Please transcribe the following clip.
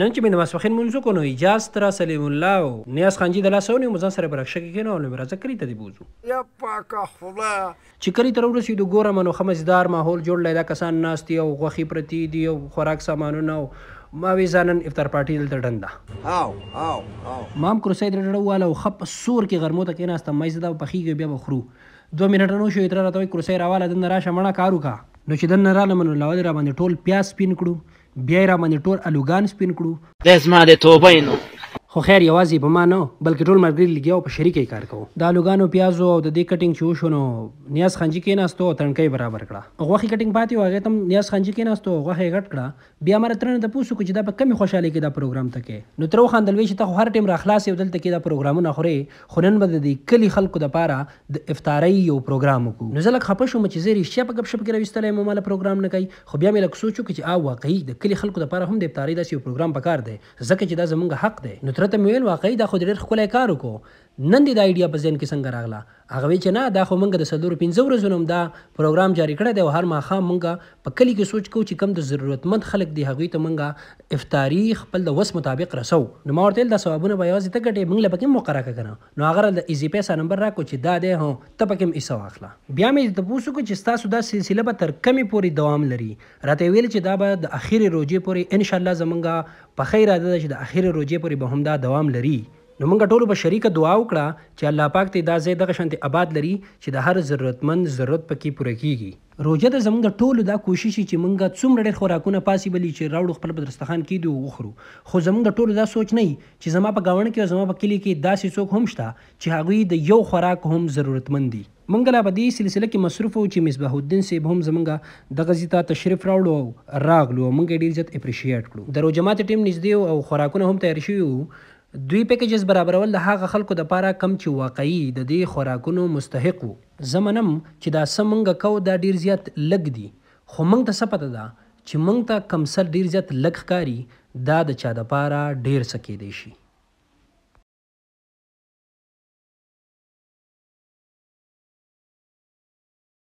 نن چې مې د ماسپخین مونځ وکړو نو اجاز تر سلیم الله او نیاز خانجي د لاسو نیو مزان سره برخښه کې کینو نو راځه کری ته دی بوزو یا پاکه خدا چې کری تر ورسې د ګوره منو خمسدار ماحول جوړ لیدا کسان ناشتي او غوخي پرتی دی او خوراک سامانونه او ما وی ځانن افطار پارټي دلته ډنده او او او مام کرسی د ډړواله او خپ سور کې غرمو ته کېناسته مې زدا پخیږي بیا بخرو دوه منټه نو شو اتر راته کرسی راواله د نراشه مړه کارو کا نو چې دن رااله منو لاول را باندې ټول پیاس پین کړو بیا یې راباندې ټول الوګان سپین کړو د زما د توبې نو خو خیر یوازې په ما نه بلکې ټول ملګري لګیا په شریکې کار کوو دا لوګانو پیازو او د دې کټینګ چې وشو نو نیاز خنجي کېناستو تڼکۍ برابر کړه غوښې کټینګ پاتې و هغې ته نیاز خنجي کېناستو غوښه یې غټ کړه بیا ما ترنه د پوسو چې دا په کمې خوشحالۍ کې دا پروګرام ته کې نو تر وخندل وی چې ته هر ټیم را خلاص یو دلته کې دا پروګرامونه خوري خو نن به د دې کلی خلکو لپاره د افطاری یو پروګرام وکړو نو زه لږ خپه شوم چې زه ریښتیا په ګپ شپ کې راویستلی مو ماله پروګرام نه کوي خو بیا مې لږ سوچ وکړ چې آ واقعي د کلی خلکو لپاره هم د افطاری داسې یو پروګرام پکار دی ځکه چې دا زموږ حق دی نو تر تره ته مې ویل واقعي دا خو ډېر ښکلی کار وکړو نن دې د ایډیا په ځین کې څنګه راغله هغه وی چې نه دا خو مونږ د سلور 15 ورځې نوم دا پروګرام جاری کړی دی او هر ماخه مونږ په کلی کې سوچ کوو چې کم د ضرورتمند خلک دی هغه ته مونږه افطاری خپل د وس مطابق رسو نو ما ورته د ثوابونه به یوازې ته ګټې مونږ لپاره مقرره کړو نو هغه د ایزی پیسې نمبر راکو چې دا دی هو ته پکې ایسه واخله بیا مې د پوسو کو چې تاسو دا سلسله به تر کمی پورې دوام لري راته ویل چې دا به د اخیری روزې پورې ان شاء الله زمونږه په خیر راځي چې د اخیری روزې پورې به هم دا دوام لري نو موږ ټول به شریک دعا وکړه چې الله پاک ته دا زې دغه شانتي آباد لري چې د هر ضرورتمند ضرورت پکې پوره کیږي روزه د زموږ د ټولو دا کوشش چې موږ څومره ډېر خوراکونه پاسیبلی چې راوړو خپل بدرستخان کیدو وخورو خو زموږ د ټولو دا سوچ نه چې زما په گاون کې او زما په کلی کې داسې څوک هم شته چې هغه د یو خوراک هم ضرورتمند دي منګ لا بدی سلسله کې مصروف او چې مصباح الدین سیب هم زمونږه د غزیتا تشریف راوړو راغلو منګ ډیر زیات اپریشیټ کړو درو جماعت ټیم نږدې او خوراکونه هم تیار شوی دوی پیکجز برابرول د هغه خلکو د پاره کم چې واقعي د دې خوراکونو مستحق وو زمنم چې دا سمنګ کو دا ډیر زیات لګ دی خو موږ ته سپته ده چې موږ ته کم سر ډیر زیات لګ کاری دا د چا د پاره ډیر سکه دی شي